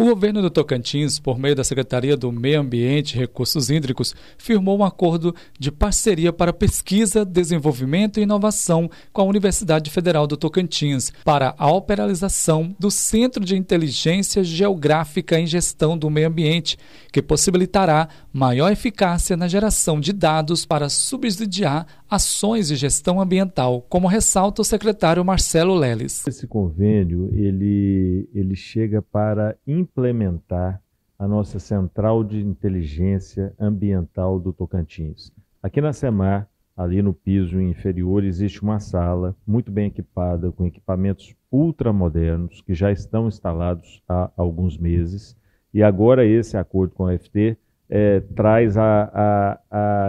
O governo do Tocantins, por meio da Secretaria do Meio Ambiente e Recursos Hídricos, firmou um acordo de parceria para pesquisa, desenvolvimento e inovação com a Universidade Federal do Tocantins para a operalização do Centro de Inteligência Geográfica em Gestão do Meio Ambiente, que possibilitará maior eficácia na geração de dados para subsidiar ações de gestão ambiental, como ressalta o secretário Marcelo Leles. Esse convênio ele, ele chega para implementar a nossa central de inteligência ambiental do Tocantins. Aqui na Semar, ali no piso inferior, existe uma sala muito bem equipada com equipamentos ultramodernos que já estão instalados há alguns meses. E agora esse acordo com a FT é, eh, traz a, a,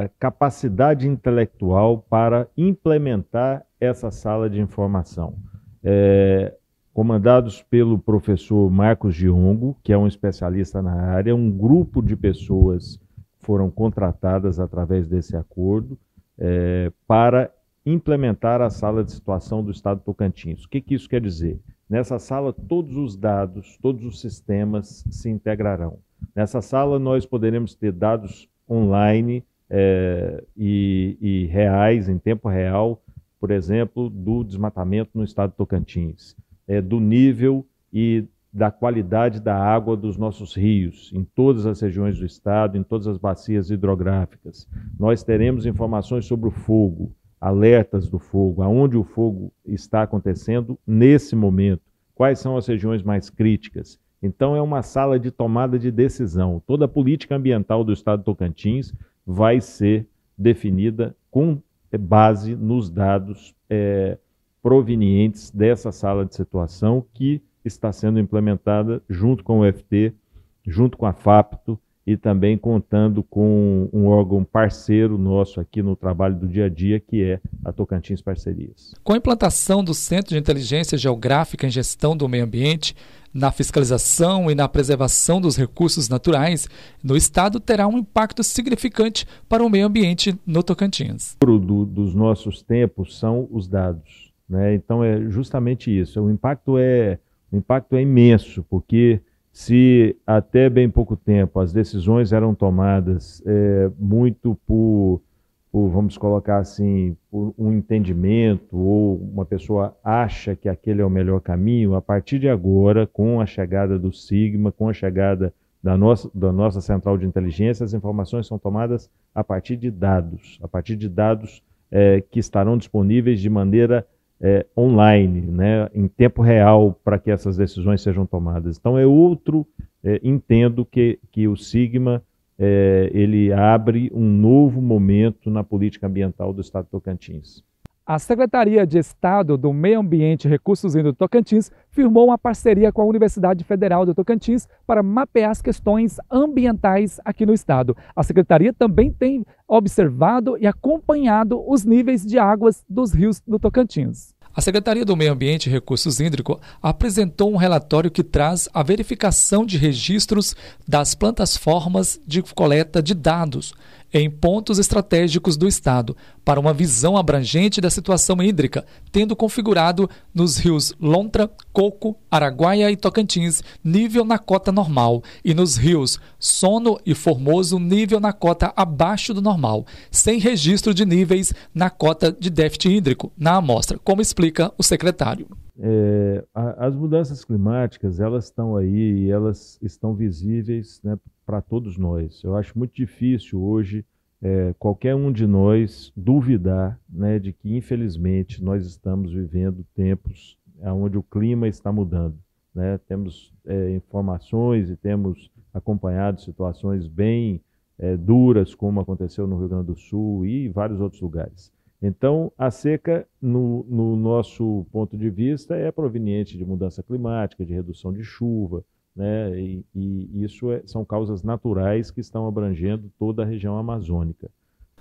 a capacidade intelectual para implementar essa sala de informação. É, comandados pelo professor Marcos Girongo, que é um especialista na área, um grupo de pessoas foram contratadas através desse acordo é, para implementar a sala de situação do Estado Tocantins. O que, que isso quer dizer? Nessa sala, todos os dados, todos os sistemas se integrarão. Nessa sala, nós poderemos ter dados online é, e, e reais, em tempo real, por exemplo, do desmatamento no Estado Tocantins é, do nível e da qualidade da água dos nossos rios, em todas as regiões do estado, em todas as bacias hidrográficas. Nós teremos informações sobre o fogo, alertas do fogo, aonde o fogo está acontecendo nesse momento, quais são as regiões mais críticas. Então, é uma sala de tomada de decisão. Toda a política ambiental do estado de Tocantins vai ser definida com base nos dados. É, provenientes dessa sala de situação que está sendo implementada junto com o UFT, junto com a FAPTO e também contando com um órgão parceiro nosso aqui no trabalho do dia a dia, que é a Tocantins Parcerias. Com a implantação do Centro de Inteligência Geográfica em Gestão do Meio Ambiente, na fiscalização e na preservação dos recursos naturais, no Estado terá um impacto significante para o meio ambiente no Tocantins. O do, dos nossos tempos são os dados né? Então é justamente isso. O impacto é, o impacto é imenso, porque se até bem pouco tempo as decisões eram tomadas é, muito por, por, vamos colocar assim, por um entendimento ou uma pessoa acha que aquele é o melhor caminho, a partir de agora, com a chegada do Sigma, com a chegada da nossa, da nossa central de inteligência, as informações são tomadas a partir de dados, a partir de dados é, que estarão disponíveis de maneira é, online, né, em tempo real, para que essas decisões sejam tomadas. Então, é outro, é, entendo que, que o Sigma é, ele abre um novo momento na política ambiental do Estado de Tocantins. A Secretaria de Estado do Meio Ambiente e Recursos Hídricos do Tocantins firmou uma parceria com a Universidade Federal do Tocantins para mapear as questões ambientais aqui no estado. A secretaria também tem observado e acompanhado os níveis de águas dos rios do Tocantins. A Secretaria do Meio Ambiente e Recursos Hídricos apresentou um relatório que traz a verificação de registros das plantas formas de coleta de dados em pontos estratégicos do Estado, para uma visão abrangente da situação hídrica, tendo configurado nos rios Lontra, Coco, Araguaia e Tocantins nível na cota normal e nos rios Sono e Formoso nível na cota abaixo do normal, sem registro de níveis na cota de déficit hídrico na amostra, como explica o secretário. É, as mudanças climáticas elas estão aí e elas estão visíveis né, para todos nós. Eu acho muito difícil hoje é, qualquer um de nós duvidar né, de que, infelizmente, nós estamos vivendo tempos onde o clima está mudando. Né? Temos é, informações e temos acompanhado situações bem é, duras, como aconteceu no Rio Grande do Sul e vários outros lugares. Então, a seca, no, no nosso ponto de vista, é proveniente de mudança climática, de redução de chuva, né? E, e isso é, são causas naturais que estão abrangendo toda a região amazônica.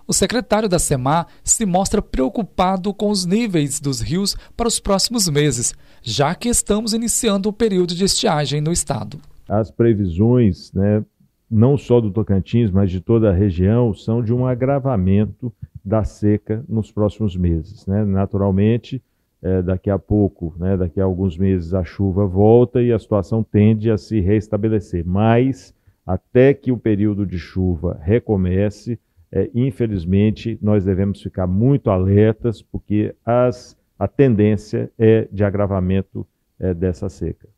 O secretário da SEMAR se mostra preocupado com os níveis dos rios para os próximos meses, já que estamos iniciando o período de estiagem no estado. As previsões, né, não só do Tocantins, mas de toda a região, são de um agravamento da seca nos próximos meses. Né? Naturalmente, é, daqui a pouco, né, daqui a alguns meses, a chuva volta e a situação tende a se restabelecer. Mas, até que o período de chuva recomece, é, infelizmente, nós devemos ficar muito alertas, porque as, a tendência é de agravamento é, dessa seca.